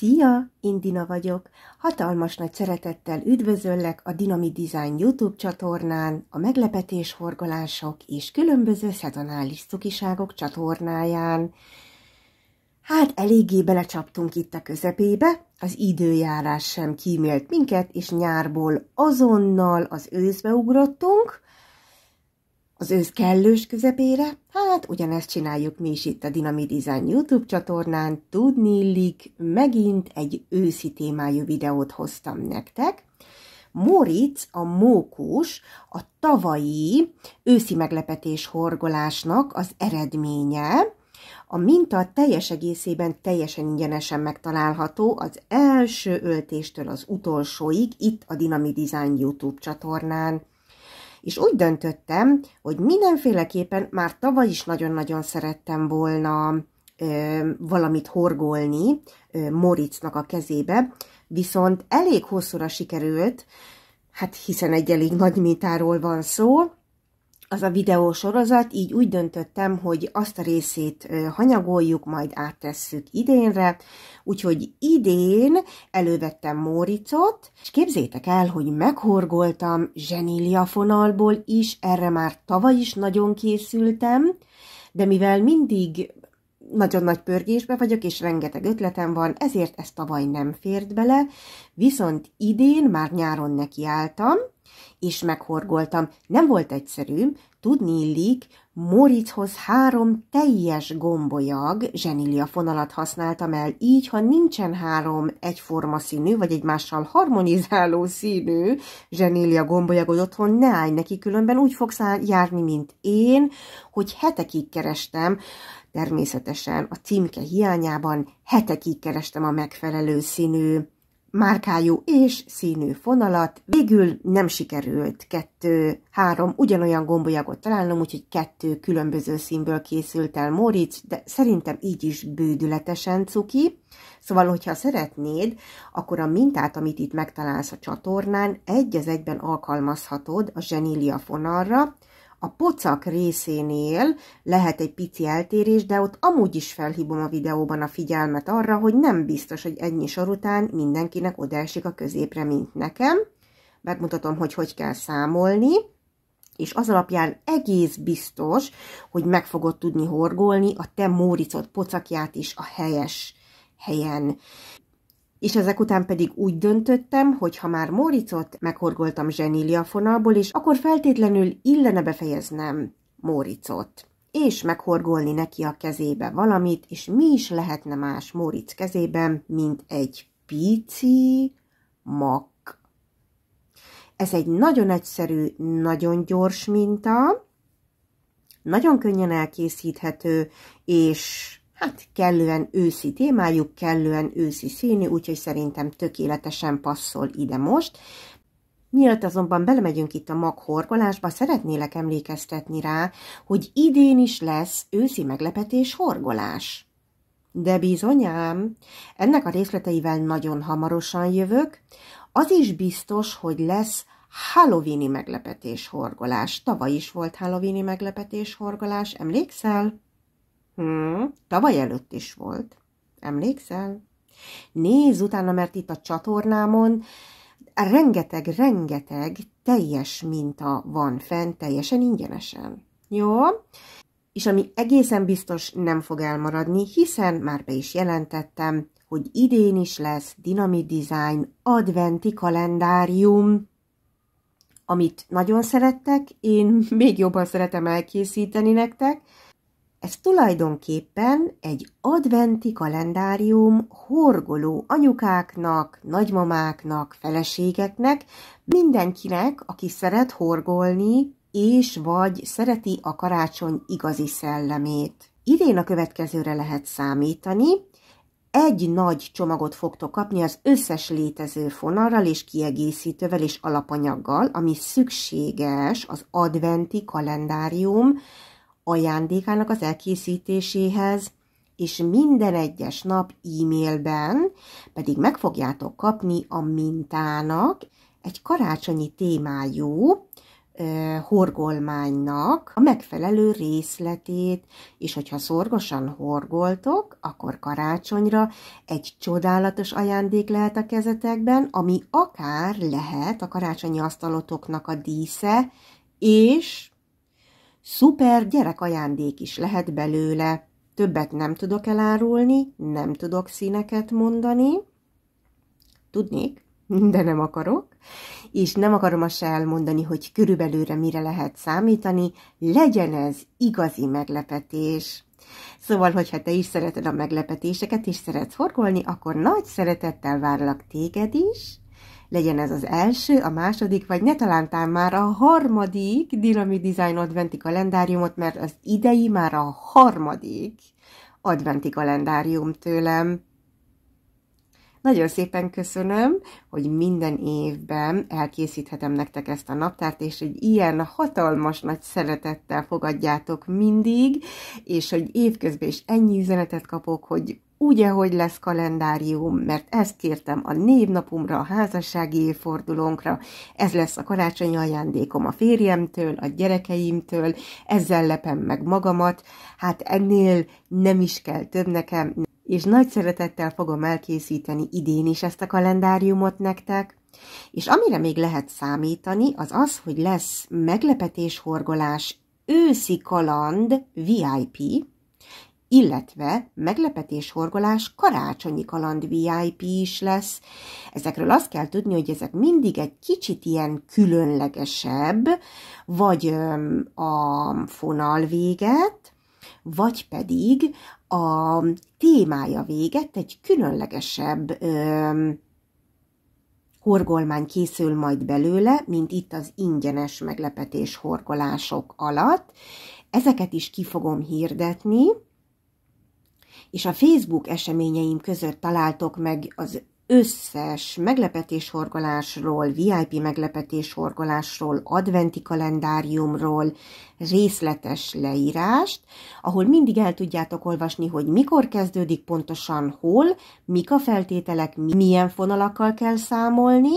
Szia, Indina vagyok. Hatalmas nagy szeretettel üdvözöllek a Dinami Design YouTube csatornán, a meglepetés horgolások és különböző szezonális cukiságok csatornáján. Hát eléggé belecsaptunk itt a közepébe, az időjárás sem kímélt minket, és nyárból azonnal az őszbe ugrottunk, az ősz kellős közepére? Hát ugyanezt csináljuk mi is itt a Dynamit Design YouTube csatornán. Tudni illik, megint egy őszi témájú videót hoztam nektek. Moritz, a mókus, a tavalyi őszi meglepetés horgolásnak az eredménye. A minta teljes egészében teljesen ingyenesen megtalálható az első öltéstől az utolsóig itt a Dynami Design YouTube csatornán és úgy döntöttem, hogy mindenféleképpen már tavaly is nagyon-nagyon szerettem volna ö, valamit horgolni ö, Moritznak a kezébe, viszont elég hosszúra sikerült, hát hiszen egy elég nagy mintáról van szó, az a videósorozat, így úgy döntöttem, hogy azt a részét hanyagoljuk, majd áttesszük idénre, úgyhogy idén elővettem Móricot, és képzétek el, hogy meghorgoltam zsenília fonalból is, erre már tavaly is nagyon készültem, de mivel mindig nagyon nagy pörgésbe vagyok, és rengeteg ötletem van, ezért ez tavaly nem fért bele, viszont idén már nyáron nekiálltam, és meghorgoltam. Nem volt egyszerű, tudni illik, Moritzhoz három teljes gombolyag zsenilia fonalat használtam el, így, ha nincsen három egyforma színű, vagy egymással harmonizáló színű zsenilia gombolyagod otthon, ne állj neki, különben úgy fogsz járni, mint én, hogy hetekig kerestem, Természetesen a címke hiányában hetekig kerestem a megfelelő színű, márkájú és színű fonalat. Végül nem sikerült kettő, három ugyanolyan gombolyagot találnom, úgyhogy kettő különböző színből készült el Moritz, de szerintem így is bődületesen cuki. Szóval, hogyha szeretnéd, akkor a mintát, amit itt megtalálsz a csatornán, egy az egyben alkalmazhatod a zsenília fonalra, a pocak részénél lehet egy pici eltérés, de ott amúgy is felhívom a videóban a figyelmet arra, hogy nem biztos, hogy ennyi sor után mindenkinek odaesik a középre, mint nekem. Megmutatom, hogy hogy kell számolni és az alapján egész biztos, hogy meg fogod tudni horgolni a te Móricod pocakját is a helyes helyen és ezek után pedig úgy döntöttem, hogy ha már Móricot meghorgoltam zsenília fonalból is, akkor feltétlenül illene befejeznem Móricot, és meghorgolni neki a kezébe valamit, és mi is lehetne más Móric kezében, mint egy pici mak. Ez egy nagyon egyszerű, nagyon gyors minta, nagyon könnyen elkészíthető, és hát kellően őszi témájuk, kellően őszi színű, úgyhogy szerintem tökéletesen passzol ide most. Mielőtt azonban belemegyünk itt a maghorgolásba, szeretnélek emlékeztetni rá, hogy idén is lesz őszi meglepetés horgolás. De bizonyám, ennek a részleteivel nagyon hamarosan jövök. Az is biztos, hogy lesz halloweeni meglepetés horgolás. Tavaly is volt halloweeni meglepetés horgolás, emlékszel? Hmm, tavaly előtt is volt. Emlékszel? Nézz utána, mert itt a csatornámon rengeteg, rengeteg teljes minta van fent, teljesen ingyenesen. Jó? És ami egészen biztos nem fog elmaradni, hiszen már be is jelentettem, hogy idén is lesz Dynamit Design adventi kalendárium, amit nagyon szerettek, én még jobban szeretem elkészíteni nektek, ez tulajdonképpen egy adventi kalendárium horgoló anyukáknak, nagymamáknak, feleségeknek, mindenkinek, aki szeret horgolni, és vagy szereti a karácsony igazi szellemét. Idén a következőre lehet számítani. Egy nagy csomagot fogtok kapni az összes létező fonalral és kiegészítővel és alapanyaggal, ami szükséges az adventi kalendárium ajándékának az elkészítéséhez, és minden egyes nap e-mailben pedig meg fogjátok kapni a mintának egy karácsonyi témájú eh, horgolmánynak a megfelelő részletét, és hogyha szorgosan horgoltok, akkor karácsonyra egy csodálatos ajándék lehet a kezetekben, ami akár lehet a karácsonyi asztalotoknak a dísze, és Szuper gyerekajándék is lehet belőle. Többet nem tudok elárulni, nem tudok színeket mondani. Tudnék, de nem akarok. És nem akarom azt se elmondani, hogy körülbelőre mire lehet számítani, legyen ez igazi meglepetés. Szóval, hogyha te is szereted a meglepetéseket, és szeretsz horgolni, akkor nagy szeretettel várlak téged is, legyen ez az első, a második, vagy ne talán már a harmadik Dilami Design adventi kalendáriumot, mert az idei már a harmadik adventi kalendárium tőlem. Nagyon szépen köszönöm, hogy minden évben elkészíthetem nektek ezt a naptárt, és hogy ilyen hatalmas nagy szeretettel fogadjátok mindig, és hogy évközben is ennyi üzenetet kapok, hogy úgy, hogy lesz kalendárium, mert ezt kértem a névnapomra, a házassági évfordulónkra, ez lesz a karácsonyi ajándékom a férjemtől, a gyerekeimtől, ezzel lepem meg magamat, hát ennél nem is kell több nekem, és nagy szeretettel fogom elkészíteni idén is ezt a kalendáriumot nektek. És amire még lehet számítani, az az, hogy lesz meglepetés horgolás őszi kaland VIP, illetve meglepetés horgolás karácsonyi kaland VIP is lesz. Ezekről azt kell tudni, hogy ezek mindig egy kicsit ilyen különlegesebb, vagy a fonal véget, vagy pedig a témája véget egy különlegesebb horgolmány készül majd belőle, mint itt az ingyenes meglepetés horgolások alatt. Ezeket is ki fogom hirdetni, és a Facebook eseményeim között találtok meg az összes meglepetéshorgolásról, VIP meglepetéshorgolásról, adventi kalendáriumról részletes leírást, ahol mindig el tudjátok olvasni, hogy mikor kezdődik pontosan hol, mik a feltételek, milyen fonalakkal kell számolni,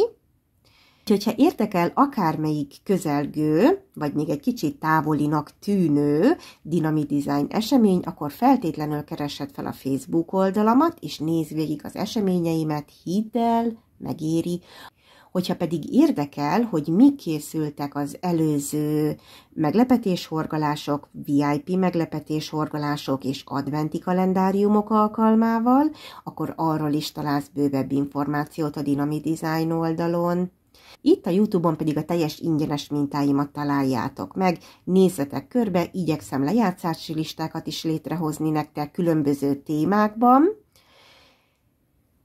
Úgyhogy, ha érdekel akármelyik közelgő, vagy még egy kicsit távolinak tűnő dinami Design esemény, akkor feltétlenül keresed fel a Facebook oldalamat, és nézd végig az eseményeimet, hidd el, megéri. Hogyha pedig érdekel, hogy mi készültek az előző meglepetéshorgalások, VIP meglepetéshorgalások és adventi kalendáriumok alkalmával, akkor arról is találsz bővebb információt a Dynami Design oldalon. Itt a Youtube-on pedig a teljes ingyenes mintáimat találjátok meg, nézzetek körbe, igyekszem lejátszási listákat is létrehozni nektek különböző témákban.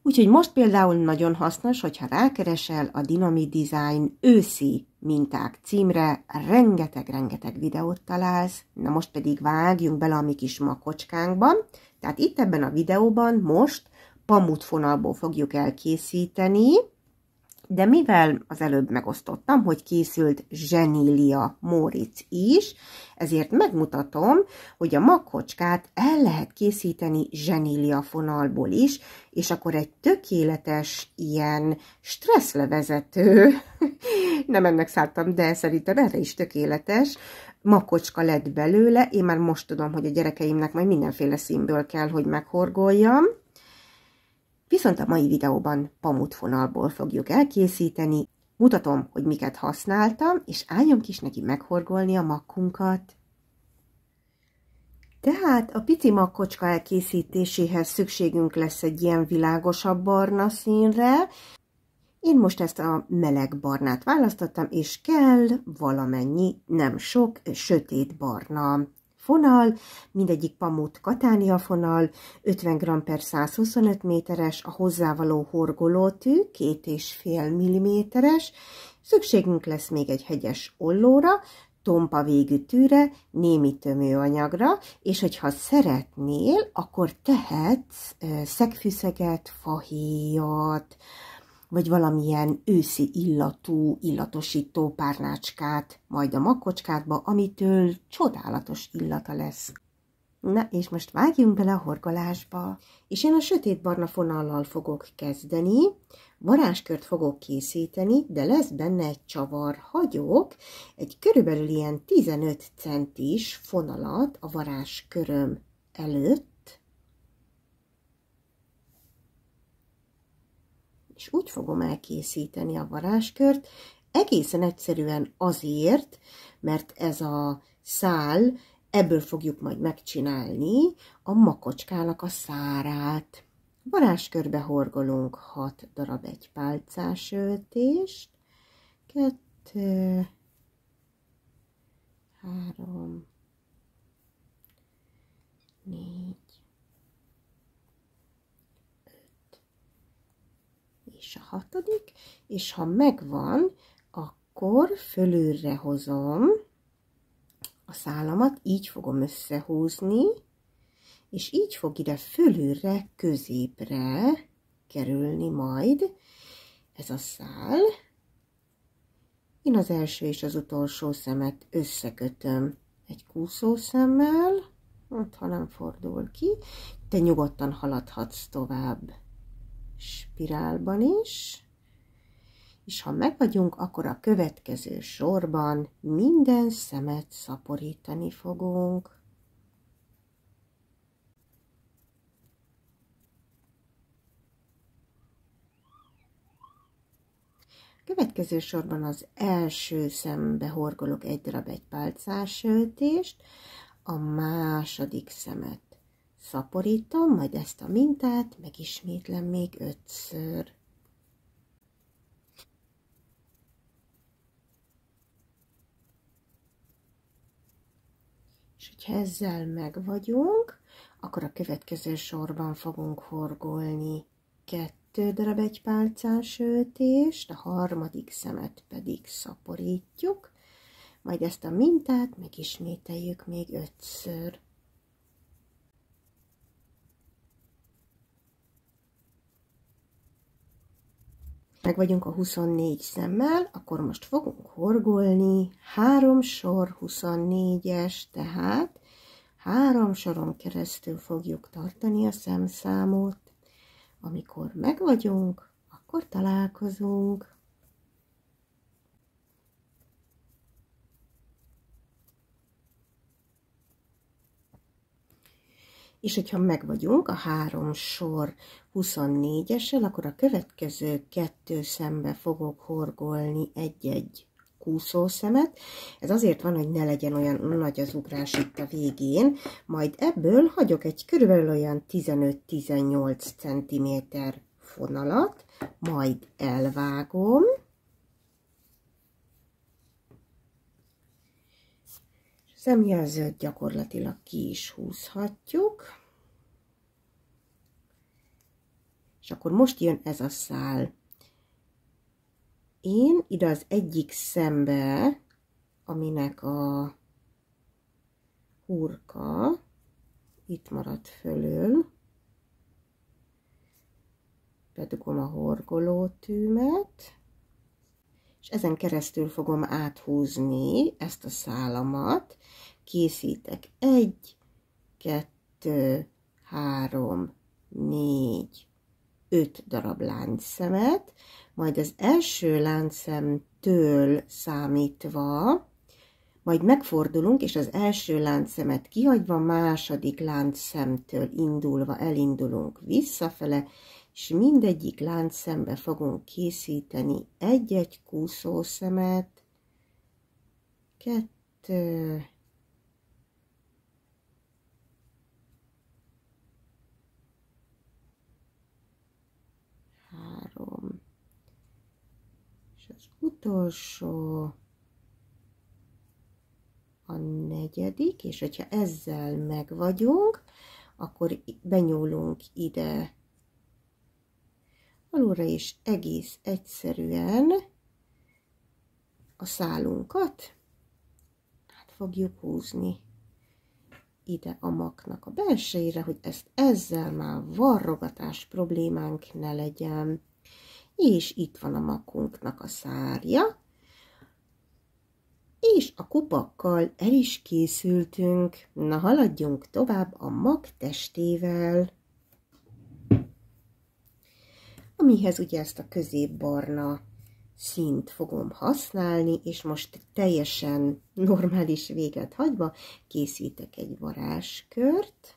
Úgyhogy most például nagyon hasznos, hogyha rákeresel a Dynamic Design őszi minták címre, rengeteg-rengeteg videót találsz. Na most pedig vágjunk bele a mi kis makocskánkba. Tehát itt ebben a videóban most pamutfonalból fogjuk elkészíteni de mivel az előbb megosztottam, hogy készült Zsenília Móric is, ezért megmutatom, hogy a makkocskát el lehet készíteni zsenília fonalból is, és akkor egy tökéletes, ilyen stresszlevezető, nem ennek szálltam, de szerintem erre is tökéletes, makocska lett belőle, én már most tudom, hogy a gyerekeimnek majd mindenféle színből kell, hogy meghorgoljam, Viszont a mai videóban pamutfonalból fogjuk elkészíteni, mutatom, hogy miket használtam, és álljunk kis neki meghorgolni a makkunkat. Tehát a pici makkocska elkészítéséhez szükségünk lesz egy ilyen világosabb barna színre. Én most ezt a meleg barnát választottam, és kell valamennyi, nem sok, sötét barna fonal, mindegyik pamut katánia fonal, 50 g per 125 méteres, a hozzávaló horgolótű 2,5 mm-es, szükségünk lesz még egy hegyes ollóra, tompa végű tűre, némi tömőanyagra, és hogyha szeretnél, akkor tehetsz szegfűszeget, fahéjat, vagy valamilyen őszi illatú, illatosító párnácskát, majd a makkocskádba, amitől csodálatos illata lesz. Na, és most vágjunk bele a horgolásba, és én a sötét barna fonallal fogok kezdeni, varázskört fogok készíteni, de lesz benne egy csavar, hagyok egy körülbelül ilyen 15 centis fonalat a varázsköröm előtt, és úgy fogom elkészíteni a varázskört, egészen egyszerűen azért, mert ez a szál, ebből fogjuk majd megcsinálni a makocskának a szárát. Varázskörbe horgolunk 6 darab egy pálcás öltést, 2, 3, 4, és a hatodik, és ha megvan, akkor fölülre hozom a szálamat, így fogom összehúzni, és így fog ide fölülre, középre kerülni majd ez a szál. Én az első és az utolsó szemet összekötöm egy kúszószemmel, ott ha nem fordul ki, te nyugodtan haladhatsz tovább spirálban is, és ha meg vagyunk, akkor a következő sorban minden szemet szaporítani fogunk. Következő sorban az első szembe horgolok egy darab egy pálcás öltést, a második szemet szaporítom, majd ezt a mintát megismétlem még ötször. És ezzel meg vagyunk, akkor a következő sorban fogunk horgolni kettő darab egy pálcás öltést, a harmadik szemet pedig szaporítjuk, majd ezt a mintát megismételjük még ötször. meg vagyunk a 24 szemmel, akkor most fogunk horgolni, három sor 24-es, tehát három soron keresztül fogjuk tartani a szemszámot. Amikor meg vagyunk, akkor találkozunk. és hogyha megvagyunk a három sor 24-essel, akkor a következő kettő szembe fogok horgolni egy-egy szemet. Ez azért van, hogy ne legyen olyan nagy az ugrás itt a végén. Majd ebből hagyok egy körülbelül olyan 15-18 cm fonalat, majd elvágom. Szemjelzőt gyakorlatilag ki is húzhatjuk. És akkor most jön ez a szál. Én ide az egyik szembe, aminek a hurka itt maradt fölül, bedugom a horgolótűmet, és ezen keresztül fogom áthúzni ezt a szálamat, készítek egy, kettő, három, négy, 5 darab láncszemet, majd az első láncszemtől számítva, majd megfordulunk, és az első láncszemet kihagyva, második láncszemtől indulva elindulunk visszafele, és mindegyik láncszembe fogunk készíteni egy-egy kúszószemet, kettő, utolsó, a negyedik, és hogyha ezzel meg vagyunk, akkor benyúlunk ide alulra, és egész egyszerűen a szálunkat át fogjuk húzni ide a maknak a belsejére, hogy ezt ezzel már varrogatás problémánk ne legyen és itt van a makunknak a szárja, és a kupakkal el is készültünk. Na, haladjunk tovább a mag testével, amihez ugye ezt a középbarna szint fogom használni, és most teljesen normális véget hagyva készítek egy varázskört.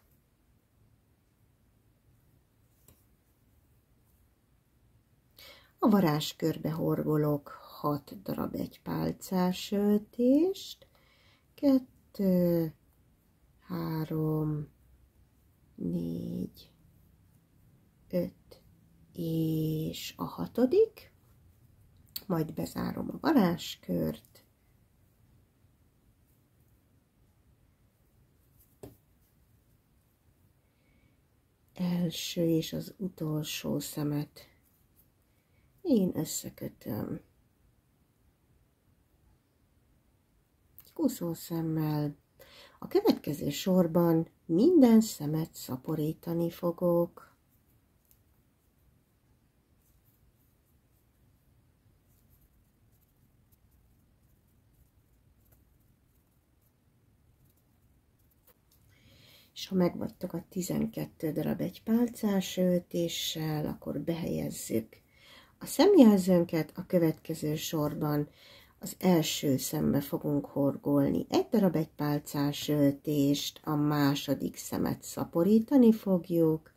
A varázskörbe horgolok 6 darab egy pálcás öltést, 2, 3, 4, 5 és a hatodik, majd bezárom a varázskört, első és az utolsó szemet én összekötöm. Kuszó szemmel. A következő sorban minden szemet szaporítani fogok. és ha megvagytok a 12 darab egy pálcás öltéssel, akkor behelyezzük a szemjelzőnket a következő sorban az első szembe fogunk horgolni. Egy darab egy pálcás öltést, a második szemet szaporítani fogjuk,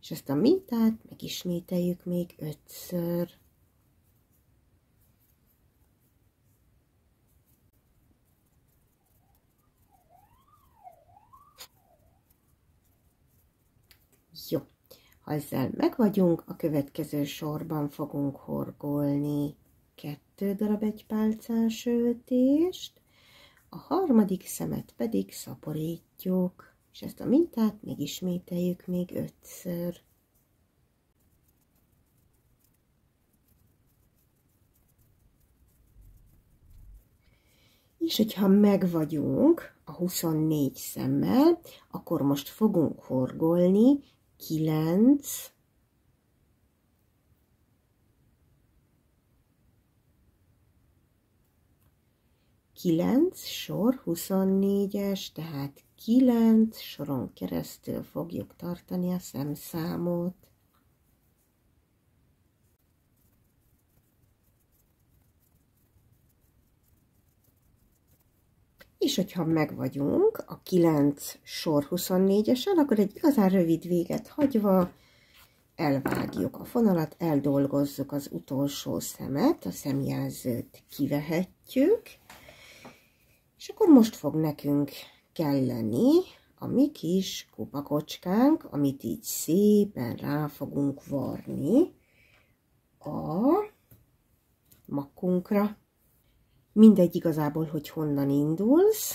és ezt a mintát megismételjük még ötször. Ha ezzel megvagyunk, a következő sorban fogunk horgolni kettő darab egy pálcás öltést, a harmadik szemet pedig szaporítjuk, és ezt a mintát még ismételjük még ötször. És hogyha megvagyunk a 24 szemmel, akkor most fogunk horgolni kilenc, kilenc sor 24-es, tehát kilenc soron keresztül fogjuk tartani a szemszámot. és hogyha megvagyunk a 9 sor 24-esen, akkor egy igazán rövid véget hagyva elvágjuk a fonalat, eldolgozzuk az utolsó szemet, a szemjelzőt kivehetjük, és akkor most fog nekünk kelleni a mi kis kupakocskánk, amit így szépen rá fogunk varni a makunkra mindegy igazából, hogy honnan indulsz,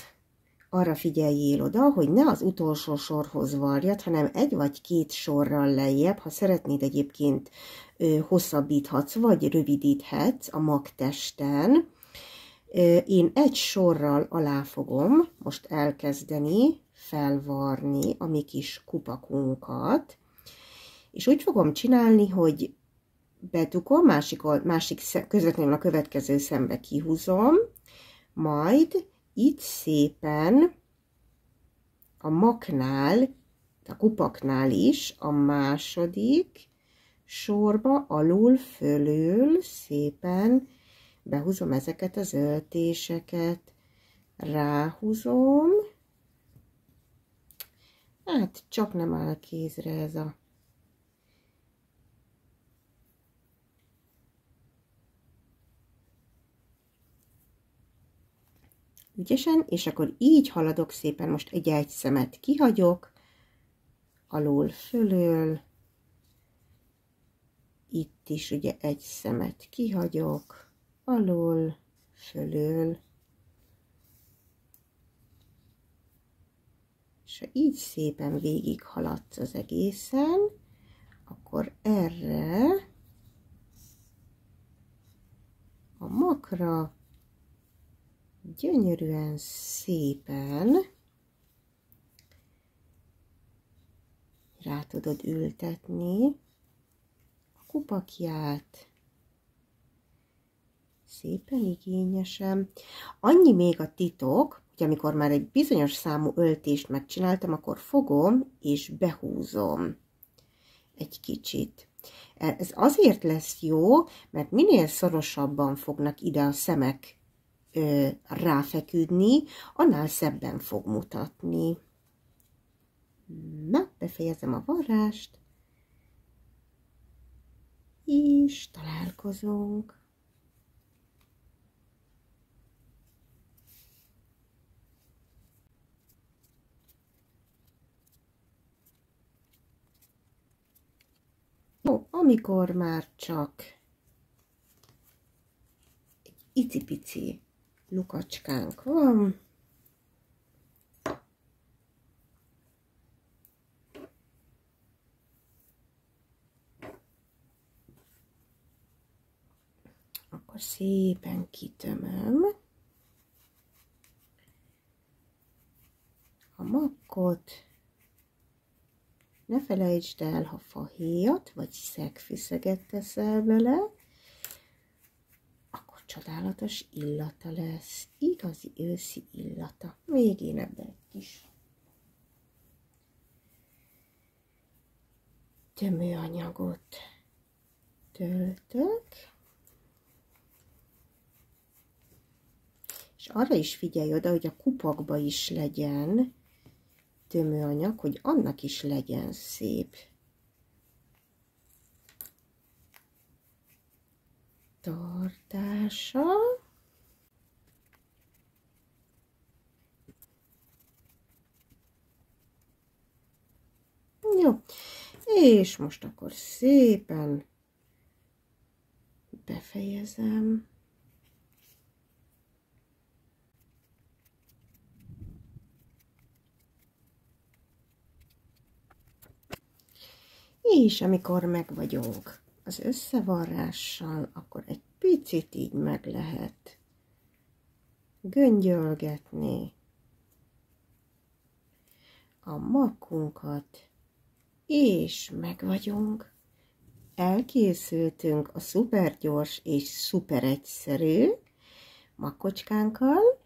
arra figyeljél oda, hogy ne az utolsó sorhoz varjad, hanem egy vagy két sorral lejjebb, ha szeretnéd egyébként ö, hosszabbíthatsz, vagy rövidíthetsz a magtesten. Ö, én egy sorral alá fogom most elkezdeni felvarni a mi kis kupakunkat, és úgy fogom csinálni, hogy bedugom, másik, old, másik közvetlenül a következő szembe kihúzom, majd itt szépen a maknál, a kupaknál is a második sorba alul, fölül szépen behúzom ezeket az öltéseket, ráhúzom, hát csak nem áll kézre ez a ügyesen, és akkor így haladok szépen, most egy egy szemet kihagyok, alul, fölül, itt is ugye egy szemet kihagyok, alul, fölül, és ha így szépen végig haladsz az egészen, akkor erre a makra gyönyörűen szépen rá tudod ültetni a kupakját. Szépen igényesen. Annyi még a titok, hogy amikor már egy bizonyos számú öltést megcsináltam, akkor fogom és behúzom egy kicsit. Ez azért lesz jó, mert minél szorosabban fognak ide a szemek ö, ráfeküdni, annál szebben fog mutatni. Na, befejezem a varrást, és találkozunk. Jó, amikor már csak egy icipici lukacskánk van. Akkor szépen kitömöm a makkot. Ne felejtsd el, ha fahéjat vagy szegfűszeget teszel bele, csodálatos illata lesz, igazi őszi illata. Végén ebben egy kis tömőanyagot töltök. És arra is figyelj oda, hogy a kupakba is legyen tömőanyag, hogy annak is legyen szép tartása. Jó, és most akkor szépen befejezem. És amikor meg vagyunk az összevarrással, akkor egy picit így meg lehet göngyölgetni a makunkat, és meg vagyunk. Elkészültünk a szupergyors és szuper egyszerű makocskánkkal,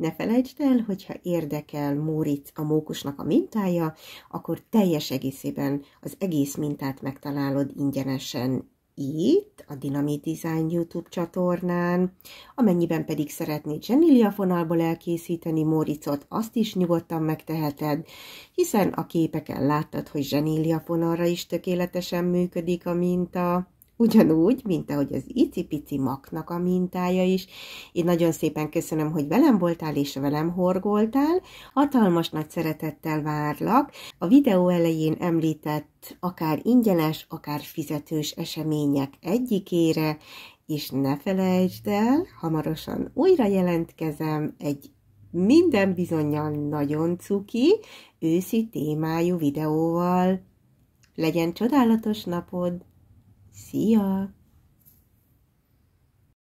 ne felejtsd el, hogyha érdekel Móric a mókusnak a mintája, akkor teljes egészében az egész mintát megtalálod ingyenesen itt, a Dynamit Design YouTube csatornán. Amennyiben pedig szeretnéd Zsenilia fonalból elkészíteni Móricot, azt is nyugodtan megteheted, hiszen a képeken láttad, hogy Zsenilia fonalra is tökéletesen működik a minta ugyanúgy, mint ahogy az icipici maknak a mintája is. Én nagyon szépen köszönöm, hogy velem voltál és velem horgoltál. Hatalmas nagy szeretettel várlak. A videó elején említett akár ingyenes, akár fizetős események egyikére, és ne felejtsd el, hamarosan újra jelentkezem egy minden bizonyal nagyon cuki, őszi témájú videóval. Legyen csodálatos napod! 系啊